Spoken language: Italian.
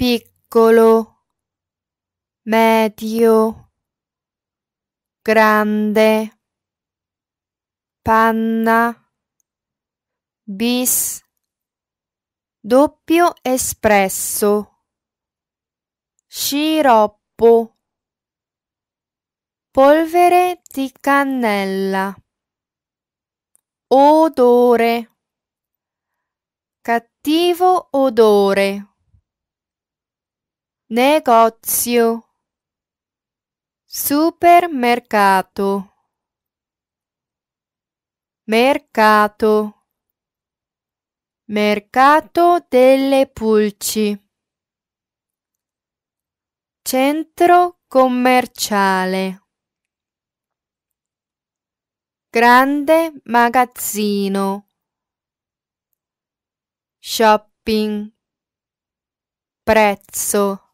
piccolo, medio, grande, panna, bis, doppio espresso, sciroppo, polvere di cannella, odore, cattivo odore negozio supermercato mercato mercato delle pulci centro commerciale grande magazzino shopping prezzo